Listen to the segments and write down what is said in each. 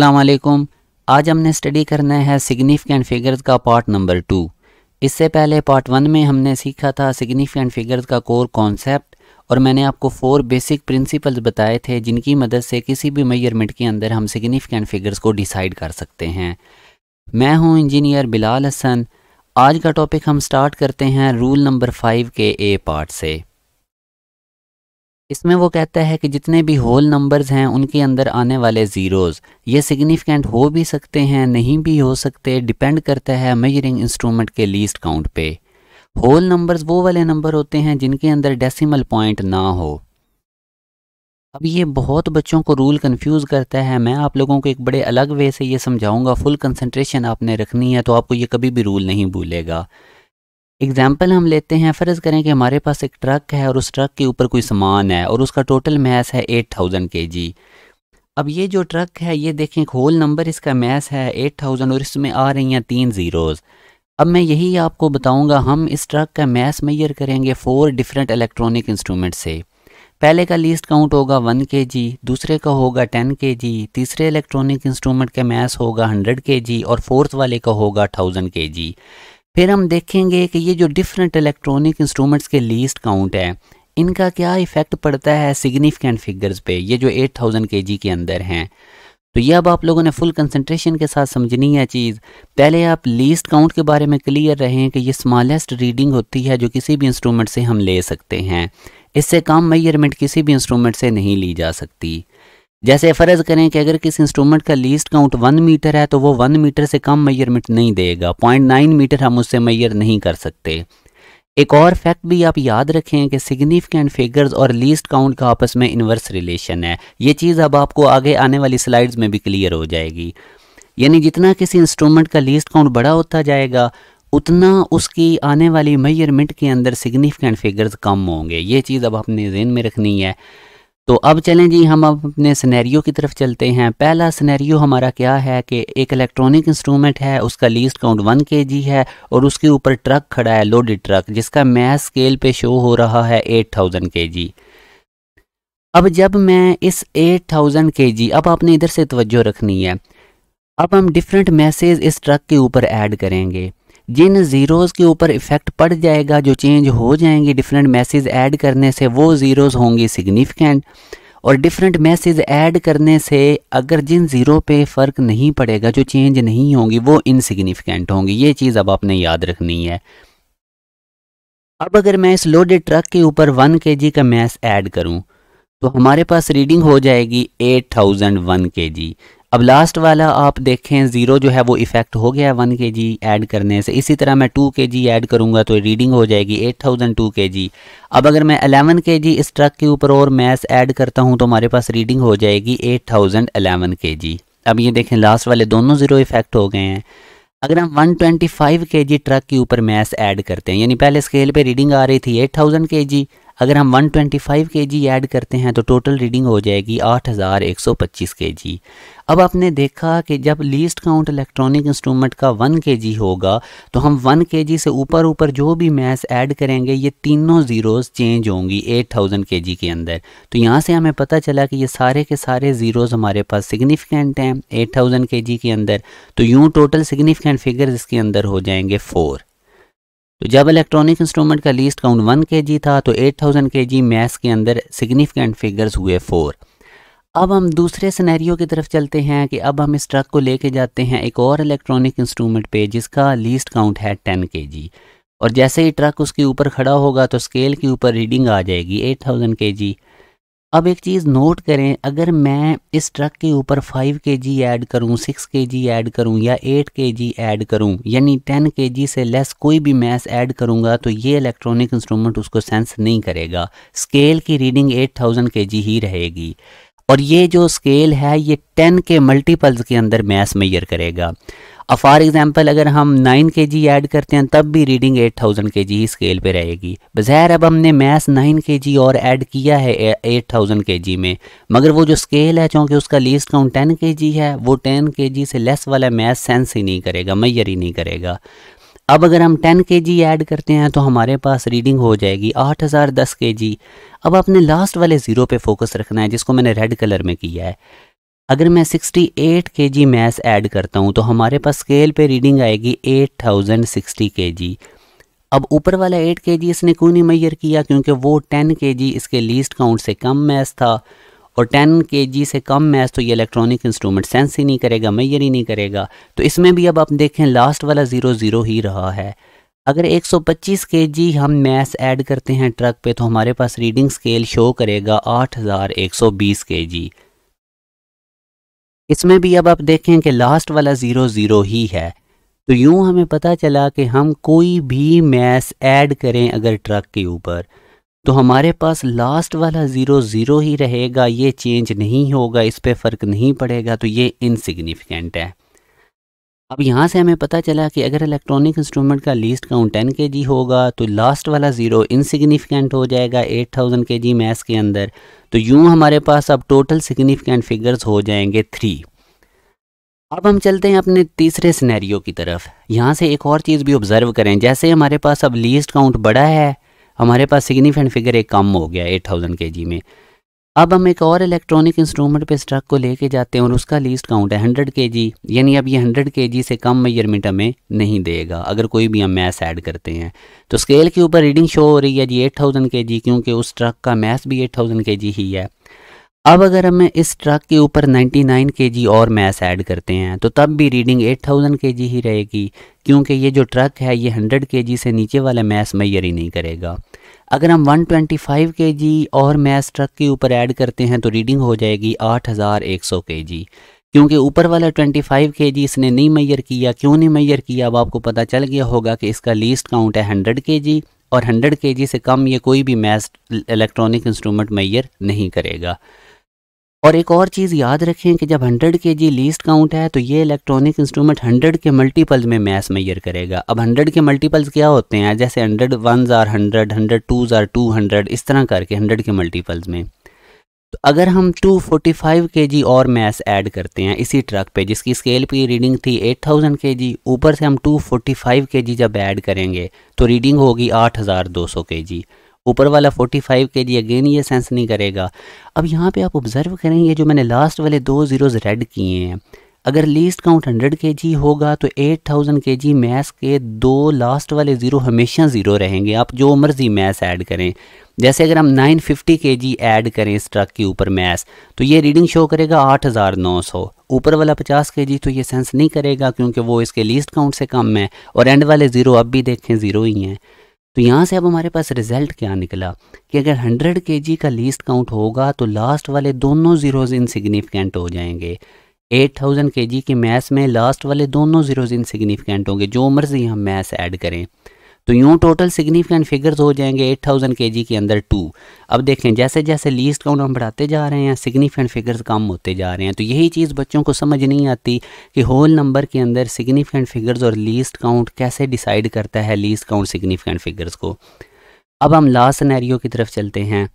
असलकुम आज हमने स्टडी करना है सिग्निफिकेंट फिगर्स का पार्ट नंबर टू इससे पहले पार्ट वन में हमने सीखा था सिग्निफिकेंट फिगर्स का कोर कॉन्सेप्ट और मैंने आपको फोर बेसिक प्रिंसिपल्स बताए थे जिनकी मदद से किसी भी मेजरमेंट के अंदर हम सिग्निफिकेंट फिगर्स को डिसाइड कर सकते हैं मैं हूं इंजीनियर बिलाल हसन आज का टॉपिक हम स्टार्ट करते हैं रूल नंबर फाइव के ए पार्ट से इसमें वो कहता है कि जितने भी होल नंबर्स हैं उनके अंदर आने वाले ज़ीरोज़ ये सिग्निफिकेंट हो भी सकते हैं नहीं भी हो सकते डिपेंड करता है मेजरिंग इंस्ट्रूमेंट के लीस्ट काउंट पे होल नंबर्स वो वाले नंबर होते हैं जिनके अंदर डेसिमल पॉइंट ना हो अब ये बहुत बच्चों को रूल कंफ्यूज करता है मैं आप लोगों को एक बड़े अलग वे से ये समझाऊंगा फुल कंसंट्रेशन आपने रखनी है तो आपको ये कभी भी रूल नहीं भूलेगा एग्जाम्पल हम लेते हैं फ़र्ज़ करें कि हमारे पास एक ट्रक है और उस ट्रक के ऊपर कोई सामान है और उसका टोटल मैस है एट थाउजेंड के जी अब ये जो ट्रक है ये देखें होल नंबर इसका मैस है एट थाउजेंड और इसमें आ रही हैं तीन ज़ीरोज़ अब मैं यही आपको बताऊंगा हम इस ट्रक का मैस मैयर करेंगे फोर डिफरेंट इलेक्ट्रॉनिक इंस्ट्रूमेंट से पहले का लीस्ट काउंट होगा वन के जी दूसरे का होगा टेन के जी तीसरे इलेक्ट्रॉनिक इंस्ट्रूमेंट का मैस होगा हंड्रेड के जी और फोर्थ वाले का होगा थाउजेंड के जी फिर हम देखेंगे कि ये जो डिफरेंट इलेक्ट्रॉनिक इंस्ट्रूमेंट्स के लीस्ट काउंट है इनका क्या इफेक्ट पड़ता है सिग्निफिकेंट फिगर्स पे ये जो 8000 थाउजेंड के अंदर हैं तो ये अब आप लोगों ने फुल कंसंट्रेशन के साथ समझनी है चीज़ पहले आप लीस्ट काउंट के बारे में क्लियर रहें कि ये स्मॉलेस्ट रीडिंग होती है जो किसी भी इंस्ट्रूमेंट से हम ले सकते हैं इससे कम मैयरमेंट किसी भी इंस्ट्रूमेंट से नहीं ली जा सकती जैसे फ़र्ज़ करें कि अगर किसी इंस्ट्रूमेंट का लीस्ट काउंट वन मीटर है तो वो वन मीटर से कम मैयरमेंट नहीं देगा पॉइंट नाइन मीटर हम उससे मैयर नहीं कर सकते एक और फैक्ट भी आप याद रखें कि सिग्निफिकेंट फिगर्स और लीस्ट काउंट का आपस में इन्वर्स रिलेशन है ये चीज़ अब आपको आगे आने वाली स्लाइड्स में भी क्लियर हो जाएगी यानी जितना किसी इंस्ट्रूमेंट का लीस्ट काउंट बड़ा होता जाएगा उतना उसकी आने वाली मैयरमेंट के अंदर सिग्निफिकेंट फिगर्स कम होंगे ये चीज़ अब आपने जेन में रखनी है तो अब चलें जी हम अब अपने सिनेरियो की तरफ चलते हैं पहला सिनेरियो हमारा क्या है कि एक इलेक्ट्रॉनिक इंस्ट्रूमेंट है उसका लीस्ट काउंट वन के जी है और उसके ऊपर ट्रक खड़ा है लोडेड ट्रक जिसका मैथ स्केल पे शो हो रहा है एट थाउजेंड के जी अब जब मैं इस एट थाउजेंड के जी अब आपने इधर से तवज्जो रखनी है अब हम डिफरेंट मैसेज इस ट्रक के ऊपर ऐड करेंगे जिन ज़ीरोज़ के ऊपर इफ़ेक्ट पड़ जाएगा जो चेंज हो जाएंगी डिफरेंट मैसेज ऐड करने से वो ज़ीरोज़ होंगी सिग्निफिकेंट और डिफरेंट मैसेज ऐड करने से अगर जिन ज़ीरो पे फ़र्क नहीं पड़ेगा जो चेंज नहीं होंगी वो इनसिग्निफिकेंट होंगी ये चीज़ अब आपने याद रखनी है अब अगर मैं इस लोडेड ट्रक के ऊपर वन के जी का मैस ऐड करूं तो हमारे पास रीडिंग हो जाएगी eight thousand one K G अब लास्ट वाला आप देखें ज़ीरो जो है वो इफ़ेक्ट हो गया वन के जी एड करने से इसी तरह मैं टू के जी ऐड करूँगा तो रीडिंग हो जाएगी एट थाउजेंड टू के जी अब अगर मैं अलेवन के जी इस ट्रक के ऊपर और मैथ ऐड करता हूँ तो हमारे पास रीडिंग हो जाएगी एट थाउजेंड अलेवन के जी अब ये देखें लास्ट वाले दोनों ज़ीरो इफ़ेक्ट हो गए हैं अगर हम 125 जी ट्रक के ऊपर मैस ऐड करते हैं यानी पहले स्केल पे रीडिंग आ रही थी 8000 जी अगर हम 125 ट्वेंटी के जी ऐड करते हैं तो टोटल रीडिंग हो जाएगी 8125 के जी अब आपने देखा कि जब लीस्ट काउंट इलेक्ट्रॉनिक इंस्ट्रूमेंट का 1 के जी होगा तो हम 1 के जी से ऊपर ऊपर जो भी मैथ ऐड करेंगे ये तीनों ज़ीरोज़ चेंज होंगी 8000 के जी के अंदर तो यहाँ से हमें पता चला कि ये सारे के सारे ज़ीरोज़ हमारे पास सिग्निफिकेंट हैं थाउजेंड के जी के अंदर तो यूँ टोटल सिग्निफिकेंट फिगर्स इसके अंदर हो जाएंगे फ़ोर तो जब इलेक्ट्रॉनिक इंस्ट्रूमेंट का least count one K G था तो एट थाउजेंड के जी मैथ्स के अंदर सिग्निफिकेंट फिगर्स हुए फोर अब हम दूसरे सिनेरियो की तरफ चलते हैं कि अब हम इस ट्रक को लेके जाते हैं एक और इलेक्ट्रॉनिक इंस्ट्रूमेंट पे जिसका लीस्ट काउंट है टेन के जी और जैसे ही ट्रक उसके ऊपर खड़ा होगा तो स्केल के ऊपर रीडिंग आ जाएगी एट थाउजेंड के जी अब एक चीज़ नोट करें अगर मैं इस ट्रक के ऊपर 5 के जी ऐड करूं, 6 के जी ऐड करूं या 8 के जी ऐड करूं, यानी 10 के जी से लेस कोई भी मैस ऐड करूंगा तो ये इलेक्ट्रॉनिक इंस्ट्रूमेंट उसको सेंस नहीं करेगा स्केल की रीडिंग 8000 के जी ही रहेगी और ये जो स्केल है ये 10 के मल्टीपल्स के अंदर मैस मैयर करेगा अब फॉर एग्ज़ाम्पल अगर हम नाइन के जी ऐड करते हैं तब भी रीडिंग एट थाउजेंड के जी ही स्केल पर रहेगी बज़ैर अब हमने मैथ नाइन के जी और ऐड किया है एट थाउजेंड के जी में मगर वो जो स्केल है चूँकि उसका लीस्ट काउंट टेन के जी है वो टेन के जी से लेस वाला मैथ सेंस ही नहीं करेगा मैयर ही नहीं करेगा अब अगर हम 10 के जी ऐड करते हैं तो हमारे पास रीडिंग हो जाएगी 8010 के जी अब आपने लास्ट वाले ज़ीरो पे फोकस रखना है जिसको मैंने रेड कलर में किया है अगर मैं 68 के जी मैथ ऐड करता हूँ तो हमारे पास स्केल पे रीडिंग आएगी 8060 के जी अब ऊपर वाला 8 के जी इसने क्यों नहीं मैयर किया क्योंकि वो 10 के जी इसके लीस्ट काउंट से कम मैस था और 10 के जी से कम मैथ तो ये इलेक्ट्रॉनिक इंस्ट्रूमेंट सेंस ही नहीं करेगा मैयर ही नहीं करेगा तो इसमें भी अब आप देखें लास्ट वाला ज़ीरो ज़ीरो ही रहा है अगर 125 के जी हम मैस ऐड करते हैं ट्रक पे तो हमारे पास रीडिंग स्केल शो करेगा 8120 के जी इसमें भी अब आप देखें कि लास्ट वाला ज़ीरो ज़ीरो ही है तो यूँ हमें पता चला कि हम कोई भी मैस ऐड करें अगर ट्रक के ऊपर तो हमारे पास लास्ट वाला ज़ीरो ज़ीरो ही रहेगा ये चेंज नहीं होगा इस पर फ़र्क नहीं पड़ेगा तो ये इनसिग्निफिकेंट है अब यहाँ से हमें पता चला कि अगर इलेक्ट्रॉनिक इंस्ट्रूमेंट का least count ten K G होगा तो लास्ट वाला ज़ीरो इनसिग्निफिकेंट हो जाएगा एट थाउजेंड के जी मैथ्स के अंदर तो यूँ हमारे पास अब टोटल सिग्निफिकेंट फिगर्स हो जाएंगे थ्री अब हम चलते हैं अपने तीसरे सिनेरियो की तरफ यहाँ से एक और चीज़ भी ऑब्ज़र्व करें जैसे हमारे पास अब लीस्ट काउंट बड़ा है हमारे पास सिग्निफिकेंट फिगर एक कम हो गया एट थाउजेंड के जी में अब हम एक और इलेक्ट्रॉनिक इंस्ट्रूमेंट पे स्ट्रक को लेके जाते हैं और उसका लीस्ट काउंट है हंड्रेड के जी यानी अब ये हंड्रेड के जी से कम मेजरमेंट हमें नहीं देगा अगर कोई भी हम मैथ ऐड करते हैं तो स्केल के ऊपर रीडिंग शो हो रही है जी एट थाउजेंड के जी क्योंकि उस ट्रक का मैथ भी एट थाउजेंड के जी ही है अब अगर हम इस ट्रक के ऊपर 99 जी और मैस ऐड करते हैं तो तब भी रीडिंग 8000 जी ही रहेगी क्योंकि ये जो ट्रक है ये 100 जी से नीचे वाला मैस मैयर ही नहीं करेगा अगर हम 125 केजी और मैस ट्रक के ऊपर ऐड करते हैं तो रीडिंग हो जाएगी 8100 केजी क्योंकि ऊपर वाला 25 केजी इसने नहीं मैयर किया क्यों नहीं मैयर किया अब आपको पता चल गया होगा कि इसका लीस्ट काउंट है हंड्रेड के और हंड्रेड के से कम ये कोई भी मैस इलेक्ट्रॉनिक इंस्ट्रूमेंट मैयर नहीं करेगा और एक और चीज़ याद रखें कि जब 100 के जी लीस्ट काउंट है तो ये इलेक्ट्रॉनिक इंस्ट्रूमेंट 100 के मल्टीपल्स में मैस मैयर करेगा अब 100 के मल्टीपल्स क्या होते हैं जैसे hundred one or hundred hundred twos or two hundred इस तरह करके हंड्रेड के मल्टीपल्स में तो अगर हम 245 केजी और मैस ऐड करते हैं इसी ट्रक पे जिसकी स्केल पर रीडिंग थी 8000 जी ऊपर से हम 245 केजी जब ऐड करेंगे तो रीडिंग होगी 8200 हज़ार ऊपर वाला 45 के जी अगेन ये सेंस नहीं करेगा अब यहाँ पे आप ऑब्ज़र्व करें ये जो मैंने लास्ट वाले दो ज़ीरोज़ रेड किए हैं अगर लीस्ट काउंट 100 के जी होगा तो 8000 के जी मैथ्स के दो लास्ट वाले ज़ीरो हमेशा ज़ीरो रहेंगे आप जो मर्ज़ी मैथ्स ऐड करें जैसे अगर हम 950 के जी ऐड करें इस ट्रक के ऊपर मैथ्स तो ये रीडिंग शो करेगा 8900 ऊपर वाला 50 के जी तो ये सेंस नहीं करेगा क्योंकि वो इसके लीस्ट काउंट से कम है और एंड वाले ज़ीरो अब भी देखें ज़ीरो ही हैं तो यहाँ से अब हमारे पास रिजल्ट क्या निकला कि अगर 100 के का लीस्ट काउंट होगा तो लास्ट वाले दोनों ज़ीरोज़ इनसिग्निफिकेंट हो जाएंगे 8000 के के मैथ्स में लास्ट वाले दोनों ज़ीरोज़ इनसिग्निफिकेंट होंगे जो मर्ज़ी हम मैथ्स ऐड करें तो यूँ टोटल सिग्निफिकेंट फिगर्स हो जाएंगे एट थाउजेंड के जी के अंदर टू अब देखें जैसे जैसे लीस्ट काउंट हम बढ़ाते जा रहे हैं सिग्निफिकेंट फिगर्स कम होते जा रहे हैं तो यही चीज़ बच्चों को समझ नहीं आती कि होल नंबर के अंदर सिग्निफिकेंट फिगर्स और लीस्ट काउंट कैसे डिसाइड करता है लीस्ट काउंट सिग्निफिकेंट फिगर्स को अब हम लास्ट सिनेरियो की तरफ चलते हैं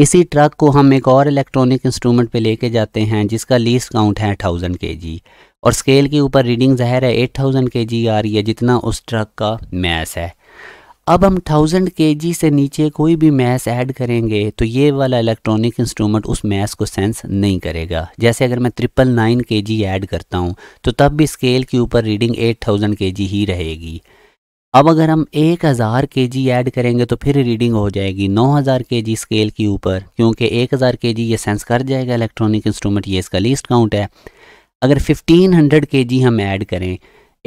इसी ट्रक को हम एक और इलेक्ट्रॉनिक इंस्ट्रूमेंट पे लेके जाते हैं जिसका लीस्ट काउंट है थाउजेंड के और स्केल के ऊपर रीडिंग ज़ाहिर है एट थाउजेंड के आ रही है जितना उस ट्रक का मैस है अब हम थाउजेंड के से नीचे कोई भी मैस ऐड करेंगे तो ये वाला इलेक्ट्रॉनिक इंस्ट्रूमेंट उस मैस को सेंस नहीं करेगा जैसे अगर मैं ट्रिपल नाइन के ऐड करता हूँ तो तब भी स्केल के ऊपर रीडिंग एट थाउजेंड के ही रहेगी अब अगर हम एक हज़ार के जी ऐड करेंगे तो फिर रीडिंग हो जाएगी नौ हज़ार के जी स्केल के ऊपर क्योंकि एक हज़ार के जी ये सेंस कर जाएगा इलेक्ट्रॉनिक इंस्ट्रूमेंट ये इसका लीस्ट काउंट है अगर फिफ्टीन हंड्रेड के जी हम ऐड करें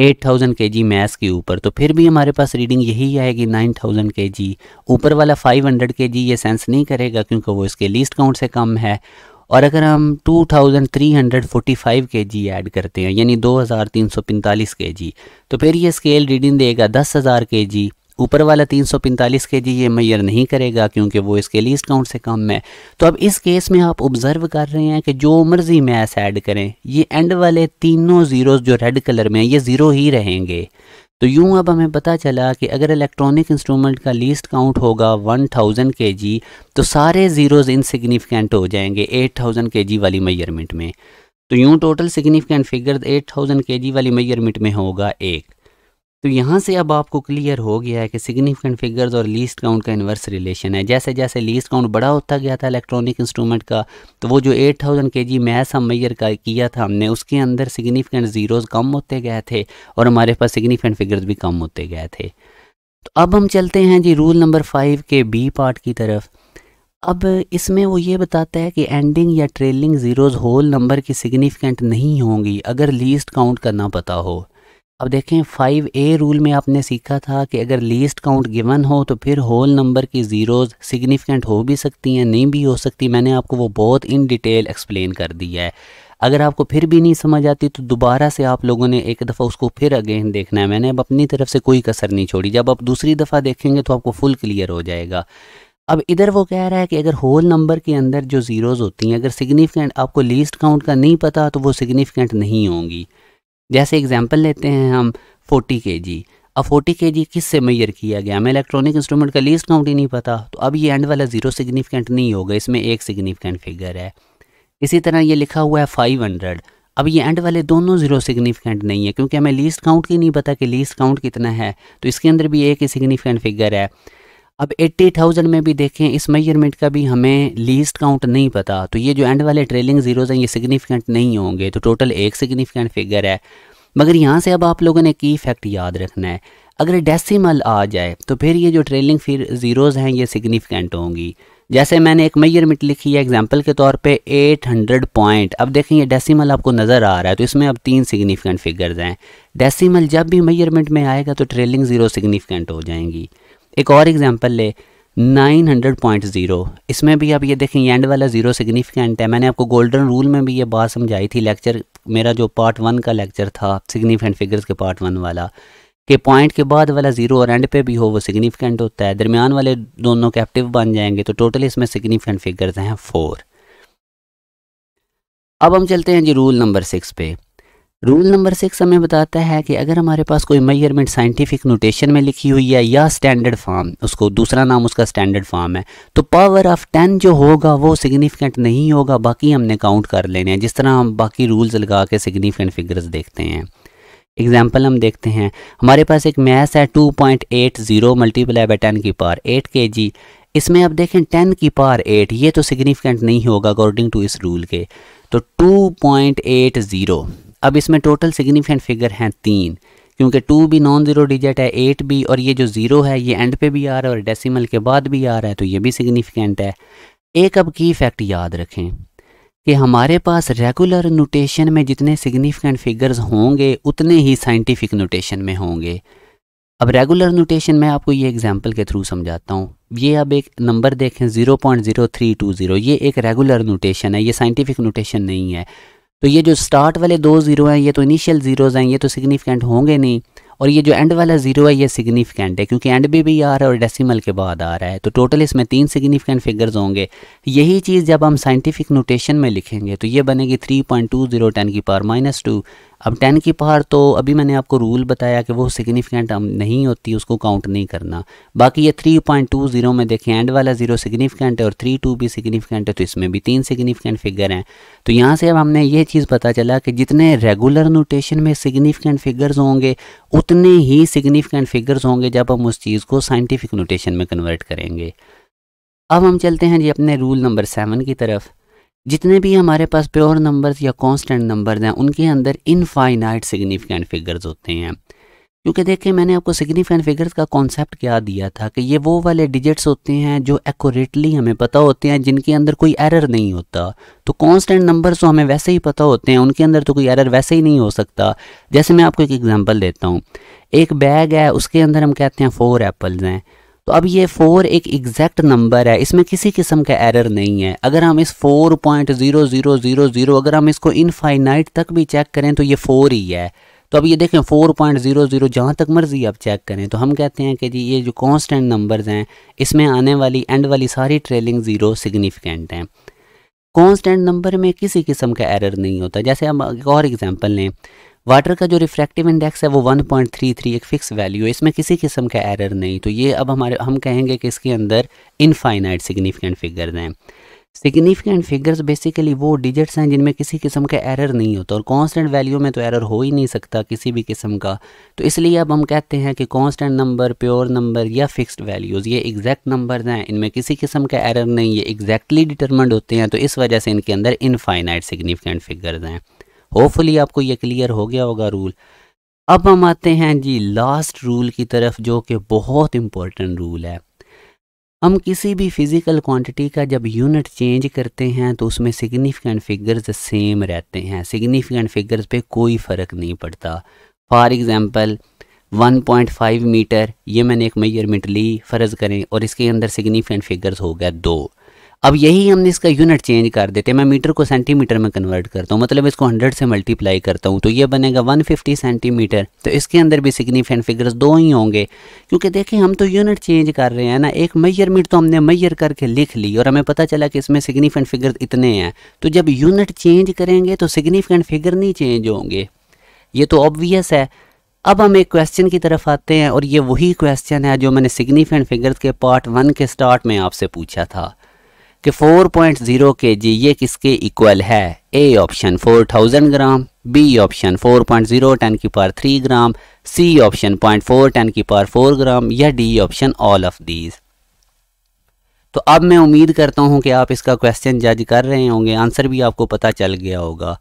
एट थाउजेंड के जी मैथ्स के ऊपर तो फिर भी हमारे पास रीडिंग यही आएगी नाइन थाउजेंड के जी ऊपर वाला फाइव हंड्रेड के जी ये सेंस नहीं करेगा क्योंकि वो इसके लीस्ट काउंट से कम है और अगर हम 2345 केजी ऐड करते हैं यानी 2345 केजी तो फिर ये स्केल रीडिंग देगा 10000 केजी ऊपर वाला 345 केजी ये मैयर नहीं करेगा क्योंकि वो इसके लीस्ट काउंट से कम है तो अब इस केस में आप ऑब्जर्व कर रहे हैं कि जो मर्जी मैस ऐड करें ये एंड वाले तीनों ज़ीरोज़ जो रेड कलर में हैं ये ज़ीरो ही रहेंगे तो यूं अब हमें पता चला कि अगर इलेक्ट्रॉनिक इंस्ट्रूमेंट का लीस्ट काउंट होगा 1000 जी तो सारे ज़ीरोज़ इनसिग्निफिकेंट हो जाएंगे 8000 जी वाली मेजरमेंट में तो यूँ टोटल सिग्निफिकेंट फिगर 8000 जी वाली मेजरमेंट में होगा एक तो यहाँ से अब आपको क्लियर हो गया है कि सिग्निफिकेंट फिगर्स और लीस्ट काउंट का इन्वर्स रिलेशन है जैसे जैसे लीस्ट काउंट बड़ा होता गया था इलेक्ट्रॉनिक इंस्ट्रूमेंट का तो वो जो 8000 थाउजेंड के जी मैस हम मैयर का किया था हमने उसके अंदर सिग्निफिकेंट ज़ीरोज़ कम होते गए थे और हमारे पास सिग्निफिकेंट फिगर्स भी कम होते गए थे तो अब हम चलते हैं जी रूल नंबर फाइव के बी पार्ट की तरफ अब इसमें वो ये बताता है कि एंडिंग या ट्रेलिंग ज़ीरोज़ होल नंबर की सिग्निफिकेंट नहीं होंगी अगर लीस्ट काउंट करना पता हो अब देखें फाइव ए रूल में आपने सीखा था कि अगर लीस्ट काउंट गिवन हो तो फिर होल नंबर की ज़ीरोज़ सिग्निफिकेंट हो भी सकती हैं नहीं भी हो सकती मैंने आपको वो बहुत इन डिटेल एक्सप्लेन कर दिया है अगर आपको फिर भी नहीं समझ आती तो दोबारा से आप लोगों ने एक दफ़ा उसको फिर अगेन देखना है मैंने अब अपनी तरफ से कोई कसर नहीं छोड़ी जब आप दूसरी दफ़ा देखेंगे तो आपको फुल क्लियर हो जाएगा अब इधर वो कह रहा है कि अगर होल नंबर के अंदर जो ज़ीरोज़ होती हैं अगर सिग्निफिकेंट आपको लीस्ट काउंट का नहीं पता तो वो सिग्निफिकेंट नहीं होंगी जैसे एग्जाम्पल लेते हैं हम फोर्टी के जी अब फोर्टी के जी किस से मैयर किया गया हमें इलेक्ट्रॉनिक इंस्ट्रूमेंट का लीस्ट काउंट ही नहीं पता तो अब ये एंड वाला जीरो सिग्निफिकेंट नहीं होगा इसमें एक सिग्निफिकेंट फिगर है इसी तरह ये लिखा हुआ है फाइव हंड्रेड अब ये एंड वाले दोनों जीरो सिग्निफिकेंट नहीं है क्योंकि हमें लीस्ट काउंट की नहीं पता कि लीस्ट काउंट कितना है तो इसके अंदर भी एक ही सिग्निफिकेंट फिगर है अब 80,000 में भी देखें इस मेजरमेंट का भी हमें लीस्ट काउंट नहीं पता तो ये जो एंड वाले ट्रेलिंग ज़ीरोज़ हैं ये सिग्निफिकेंट नहीं होंगे तो टोटल एक सिग्निफिकेंट फिगर है मगर यहाँ से अब आप लोगों ने की फैक्ट याद रखना है अगर डेसिमल आ जाए तो फिर ये जो ट्रेलिंग फिर ज़ीरोज़ हैं ये सिग्निफिकेंट होंगी जैसे मैंने एक मेजरमेंट लिखी है एग्जाम्पल के तौर पे 800 पॉइंट अब देखें ये डेसिमल आपको नज़र आ रहा है तो इसमें अब तीन सिग्निफिकेंट फिगर्स हैं डेसिमल जब भी मेजरमेंट में आएगा तो ट्रेलिंग ज़ीरो सिग्निफिकेंट हो जाएंगी एक और एग्जाम्पल ले 900.0 इसमें भी आप ये देखें एंड वाला ज़ीरो सिग्निफिकेंट है मैंने आपको गोल्डन रूल में भी ये बात समझाई थी लेक्चर मेरा जो पार्ट वन का लेक्चर था सिग्निफिकेंट फिगर्स के पार्ट वन वाला के पॉइंट के बाद वाला ज़ीरो और एंड पे भी हो वो सिग्निफिकेंट होता है दरमियान वाले दोनों कैप्टिव बन जाएंगे तो टोटल इसमें सिग्निफिकेंट फिगर्स हैं फोर अब हम चलते हैं जी रूल नंबर सिक्स पे रूल नंबर सिक्स हमें बताता है कि अगर हमारे पास कोई मेयरमेंट साइंटिफिक नोटेशन में लिखी हुई है या स्टैंडर्ड फॉर्म उसको दूसरा नाम उसका स्टैंडर्ड फॉर्म है तो पावर ऑफ टेन जो होगा वो सिग्निफिकेंट नहीं होगा बाकी हमने काउंट कर लेने हैं जिस तरह हम बाकी रूल्स लगा के सिग्निफिकेंट फिगर्स देखते हैं एग्जाम्पल हम देखते हैं हमारे पास एक मैथ है two point eight zero multiply by ten की पार एट के जी इसमें आप देखें टेन की पार एट ये तो सिग्निफिकेंट नहीं होगा अकॉर्डिंग टू इस रूल के तो टू पॉइंट एट ज़ीरो अब इसमें टोटल सिग्निफिकेंट फिगर हैं तीन क्योंकि टू भी नॉन ज़ीरो डिजिट है एट भी और ये जो ज़ीरो है ये एंड पे भी आ रहा है और डेसिमल के बाद भी आ रहा है तो ये भी सिग्निफिकेंट है एक अब की फैक्ट याद रखें कि हमारे पास रेगुलर नोटेशन में जितने सिग्निफिकेंट फिगर्स होंगे उतने ही साइंटिफिक नोटेशन में होंगे अब रेगुलर नोटेशन मैं आपको ये एग्जांपल के थ्रू समझाता हूँ ये अब एक नंबर देखें zero point zero three two zero ये एक रेगुलर नोटेशन है ये साइंटिफिक नोटेशन नहीं है तो ये जो स्टार्ट वाले दो ज़ीरो हैं ये तो इनिशियल ज़ीरोज़ हैं ये तो सिग्निफिकेंट होंगे नहीं और ये जो एंड वाला ज़ीरो है ये सिग्निफिकेंट है क्योंकि एंड भी भी आ रहा है और डेसिमल के बाद आ रहा है तो टोटल इसमें तीन सिग्निफिकेंट फिगर्स होंगे यही चीज़ जब हम साइंटिफिक नोटेशन में लिखेंगे तो ये बनेगी three point two zero ten की पावर माइनस टू अब टेन की पावर तो अभी मैंने आपको रूल बताया कि वो सिग्निफिकेंट नहीं होती उसको काउंट नहीं करना बाकी ये थ्री पॉइंट टू जीरो में देखें एंड वाला जीरो सिग्निफिकेंट है और थ्री टू भी सिग्निफिकेंट है तो इसमें भी तीन सिग्निफिकेंट फिगर हैं तो यहाँ से अब हमने ये चीज़ पता चला कि जितने रेगुलर नोटेशन में सिग्निफिकेंट फिगर्स होंगे उतने ही सिग्निफिकेंट फिगर्स होंगे जब हम उस चीज़ को साइंटिफिक नोटेशन में कन्वर्ट करेंगे अब हम चलते हैं जी अपने रूल नंबर सेवन की तरफ जितने भी हमारे पास प्योर नंबर्स या कांस्टेंट नंबर्स हैं उनके अंदर इनफाइनाइट सिग्निफिकेंट फिगर्स होते हैं क्योंकि देखें मैंने आपको सिग्निफिकेंट फिगर्स का कॉन्सेप्ट क्या दिया था कि ये वो वाले डिजिट्स होते हैं जो एकोरेटली हमें पता होते हैं जिनके अंदर कोई एरर नहीं होता तो कांस्टेंट नंबर्स तो हमें वैसे ही पता होते हैं उनके अंदर तो कोई एरर वैसे ही नहीं हो सकता जैसे मैं आपको एक एग्ज़ाम्पल देता हूँ एक बैग है उसके अंदर हम कहते हैं फोर एप्पल्स हैं तो अब ये फोर एक एग्जैक्ट नंबर है इसमें किसी किस्म का एरर नहीं है अगर हम इस four point zero zero zero zero अगर हम इसको इनफाइनाइट तक भी चेक करें तो ये फोर ही है तो अब ये देखें फोर पॉइंट ज़ीरो ज़ीरो जहाँ तक मर्ज़ी आप चेक करें तो हम कहते हैं कि जी ये जो कांस्टेंट नंबर्स हैं इसमें आने वाली एंड वाली सारी ट्रेलिंग ज़ीरो सिग्निफिकेंट हैं कांस्टेंट नंबर में किसी किस्म का एरर नहीं होता जैसे हम एक और एग्जांपल लें वाटर का जो रिफ्रैक्टिव इंडेक्स है वो 1.33 एक फिक्स वैल्यू है इसमें किसी किस्म का एरर नहीं तो ये अब हमारे हम कहेंगे कि इसके अंदर इनफाइनाइट सिग्निफिकेंट फिगर्स हैं सिग्निफिकेंट फिगर्स बेसिकली वो डिजिट्स हैं जिनमें किसी किस्म का एरर नहीं होता और कांस्टेंट वैल्यू में तो एरर हो ही नहीं सकता किसी भी किस्म का तो इसलिए अब हम कहते हैं कि कांस्टेंट नंबर प्योर नंबर या फिक्स्ड वैल्यूज़ ये एग्जैक्ट नंबर्स हैं इनमें किसी किस्म का एरर नहीं ये एग्जैक्टली डिटर्मेंड होते हैं तो इस वजह से इनके अंदर इनफाइनाइट सिग्निफिकेंट फिगर्स हैं होपफुली आपको ये क्लियर हो गया होगा रूल अब हम आते हैं जी लास्ट रूल की तरफ जो कि बहुत इम्पोर्टेंट रूल है हम किसी भी फिज़िकल क्वांटिटी का जब यूनिट चेंज करते हैं तो उसमें सिग्निफिकेंट फिगर्स सेम रहते हैं सिग्निफिकेंट फिगर्स पे कोई फ़र्क नहीं पड़ता फॉर एग्ज़ाम्पल 1.5 मीटर ये मैंने एक मेजरमेंट ली फ़र्ज़ करें और इसके अंदर सिग्निफिकेंट फिगर्स हो गया दो अब यही हमने इसका यूनिट चेंज कर देते हैं मैं मीटर को सेंटीमीटर में कन्वर्ट करता हूँ मतलब इसको हंड्रेड से मल्टीप्लाई करता हूँ तो ये बनेगा वन फिफ्टी सेंटीमीटर तो इसके अंदर भी सिग्निफिकेंट फिगर्स दो ही होंगे क्योंकि देखिए हम तो यूनिट चेंज कर रहे हैं ना एक मैयरमेंट तो हमने मैयर करके लिख ली और हमें पता चला कि इसमें सिग्निफिकेंट फिगर्स इतने हैं तो जब यूनिट चेंज करेंगे तो सिग्निफिकेंट फिगर नहीं चेंज होंगे ये तो ऑब्वियस है अब हम एक क्वेश्चन की तरफ आते हैं और ये वही क्वेश्चन है जो मैंने सिग्निफिकेंट फिगर्स के पार्ट वन के स्टार्ट में आपसे पूछा था कि 4.0 पॉइंट ये किसके इक्वल है A option 4000 gram B option 4.0 point की पार 3 ग्राम सी ऑप्शन 0.4 टन की पार 4 ग्राम या D option all of these तो अब मैं उम्मीद करता हूं कि आप इसका क्वेश्चन जज कर रहे होंगे आंसर भी आपको पता चल गया होगा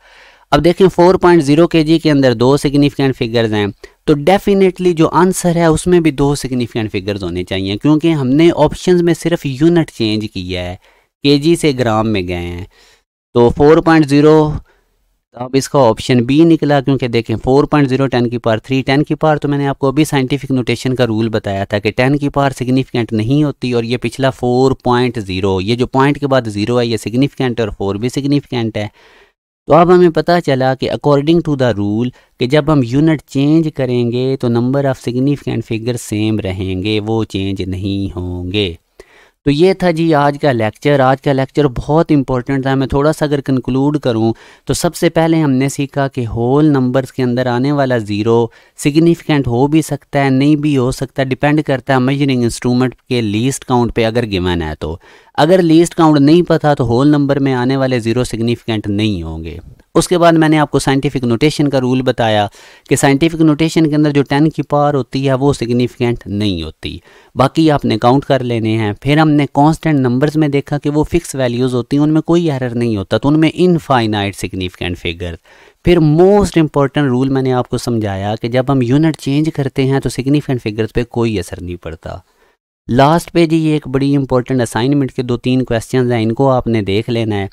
अब देखें 4.0 पॉइंट के के अंदर दो सिग्निफिकेंट फिगर्स हैं तो डेफिनेटली जो आंसर है उसमें भी दो सिग्निफिकेंट फिगर्स होने चाहिए क्योंकि हमने ऑप्शंस में सिर्फ यूनिट चेंज किया है के से ग्राम में गए हैं तो 4.0 अब इसका ऑप्शन बी निकला क्योंकि देखें 4.0 टेन की पार 3 10 की पार तो मैंने आपको अभी साइंटिफिक नोटेशन का रूल बताया था कि 10 की पार सिग्निफिकेंट नहीं होती और ये पिछला 4.0 ये जो पॉइंट के बाद ज़ीरो है ये सिग्निफिकेंट और 4 भी सिग्निफिकेंट है तो अब हमें पता चला कि अकॉर्डिंग टू द रूल कि जब हम यूनिट चेंज करेंगे तो number of significant figure same रहेंगे वो चेंज नहीं होंगे तो ये था जी आज का लेक्चर आज का लेक्चर बहुत इंपॉर्टेंट था मैं थोड़ा सा अगर कंक्लूड करूँ तो सबसे पहले हमने सीखा कि होल नंबर्स के अंदर आने वाला ज़ीरो सिग्निफिकेंट हो भी सकता है नहीं भी हो सकता डिपेंड करता है मेजरिंग इंस्ट्रूमेंट के लीस्ट काउंट पे अगर गिवन है तो अगर लीस्ट काउंट नहीं पता तो होल नंबर में आने वाले ज़ीरो सिग्निफिकेंट नहीं होंगे उसके बाद मैंने आपको साइंटिफिक नोटेशन का रूल बताया कि साइंटिफिक नोटेशन के अंदर जो टेन की पावर होती है वो सिग्निफिकेंट नहीं होती बाकी आपने काउंट कर लेने हैं फिर हमने कांस्टेंट नंबर्स में देखा कि वो फिक्स वैल्यूज़ होती हैं उनमें कोई एरर नहीं होता तो उनमें इनफाइनाइट सिग्निफिकेंट फिगर फिर मोस्ट इंपॉर्टेंट रूल मैंने आपको समझाया कि जब हम यूनिट चेंज करते हैं तो सिग्निफिकेंट फिगर्स पर कोई असर नहीं पड़ता लास्ट पे जी एक बड़ी इंपॉर्टेंट असाइनमेंट के दो तीन क्वेश्चंस हैं इनको आपने देख लेना है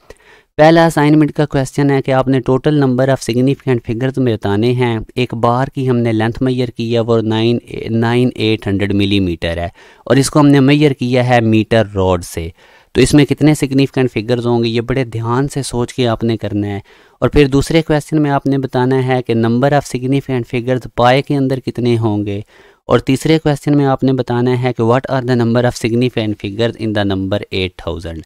पहला असाइनमेंट का क्वेश्चन है कि आपने total number of significant figures में बताने हैं एक बार की हमने लेंथ मैयर की है वो nine nine eight hundred millimetre है और इसको हमने मैयर किया है मीटर रॉड से तो इसमें कितने सिग्निफिकेंट फिगर्स होंगे ये बड़े ध्यान से सोच के आपने करना है और फिर दूसरे क्वेश्चन में आपने बताना है कि नंबर ऑफ़ सिग्निफिकेंट फिगर्स पाए के अंदर कितने होंगे और तीसरे क्वेश्चन में आपने बताना है कि what are the number of significant figures in the number eight thousand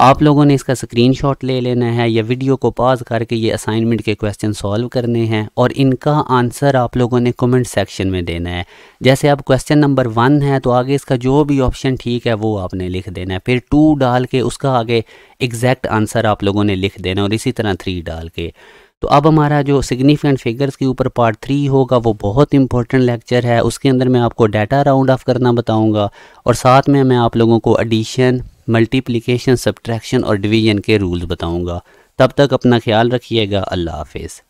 आप लोगों ने इसका स्क्रीनशॉट ले लेना है या वीडियो को पॉज करके ये असाइनमेंट के क्वेश्चन सॉल्व करने हैं और इनका आंसर आप लोगों ने कमेंट सेक्शन में देना है जैसे अब क्वेश्चन नंबर वन है तो आगे इसका जो भी ऑप्शन ठीक है वो आपने लिख देना है फिर टू डाल के उसका आगे एग्जैक्ट आंसर आप लोगों ने लिख देना और इसी तरह थ्री डाल के तो अब हमारा जो सिग्निफिकेंट फिगर्स के ऊपर पार्ट थ्री होगा वो बहुत इंपॉर्टेंट लेक्चर है उसके अंदर मैं आपको डाटा राउंड ऑफ करना बताऊंगा और साथ में मैं आप लोगों को एडिशन मल्टीप्लिकेशन सब्ट्रैक्शन और डिवीजन के रूल्स बताऊँगा तब तक अपना ख्याल रखिएगा अल्लाह हाफिज़